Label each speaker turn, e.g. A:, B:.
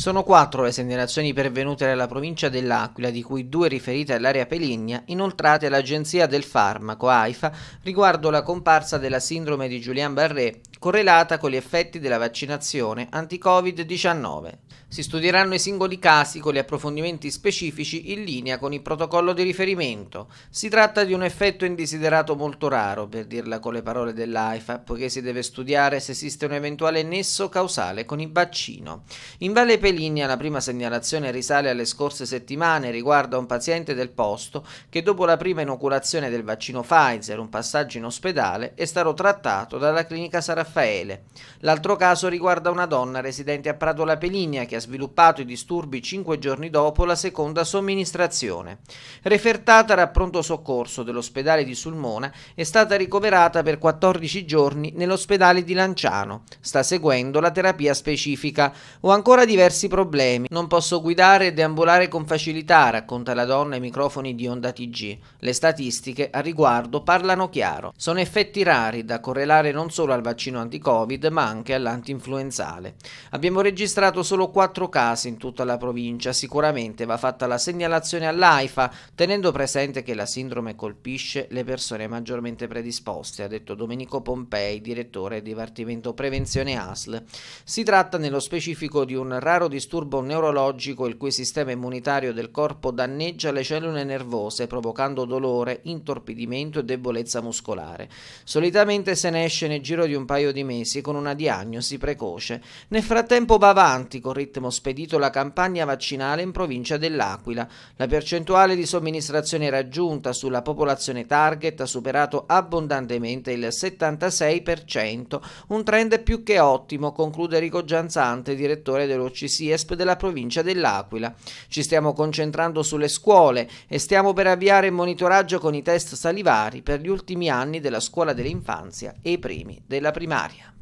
A: Sono quattro le segnalazioni pervenute dalla provincia dell'Aquila, di cui due riferite all'area Peligna, inoltrate all'Agenzia del Farmaco AIFA riguardo la comparsa della sindrome di Julien Barré correlata con gli effetti della vaccinazione anti-Covid-19. Si studieranno i singoli casi con gli approfondimenti specifici in linea con il protocollo di riferimento. Si tratta di un effetto indesiderato molto raro, per dirla con le parole dell'AIFA, poiché si deve studiare se esiste un eventuale nesso causale con il vaccino. In Valle Peligna la prima segnalazione risale alle scorse settimane e riguarda un paziente del posto che dopo la prima inoculazione del vaccino Pfizer, un passaggio in ospedale, è stato trattato dalla clinica San Raffaele. L'altro caso riguarda una donna residente a Prato La Peligna che ha ha sviluppato i disturbi cinque giorni dopo la seconda somministrazione. Refertata Tatara a pronto soccorso dell'ospedale di Sulmona è stata ricoverata per 14 giorni nell'ospedale di Lanciano. Sta seguendo la terapia specifica. Ho ancora diversi problemi. Non posso guidare e deambulare con facilità, racconta la donna ai microfoni di Onda TG. Le statistiche a riguardo parlano chiaro. Sono effetti rari da correlare non solo al vaccino anti-Covid ma anche all'anti-influenzale. Abbiamo registrato solo 4 quattro casi in tutta la provincia. Sicuramente va fatta la segnalazione all'AIFA, tenendo presente che la sindrome colpisce le persone maggiormente predisposte, ha detto Domenico Pompei, direttore Dipartimento Prevenzione ASL. Si tratta nello specifico di un raro disturbo neurologico il cui sistema immunitario del corpo danneggia le cellule nervose, provocando dolore, intorpidimento e debolezza muscolare. Solitamente se ne esce nel giro di un paio di mesi con una diagnosi precoce. Nel frattempo va avanti con ritmo ritmo spedito la campagna vaccinale in provincia dell'Aquila. La percentuale di somministrazione raggiunta sulla popolazione target ha superato abbondantemente il 76%, un trend più che ottimo, conclude Rico Gianzante, direttore dell'OCSIESP della provincia dell'Aquila. Ci stiamo concentrando sulle scuole e stiamo per avviare il monitoraggio con i test salivari per gli ultimi anni della scuola dell'infanzia e i primi della primaria.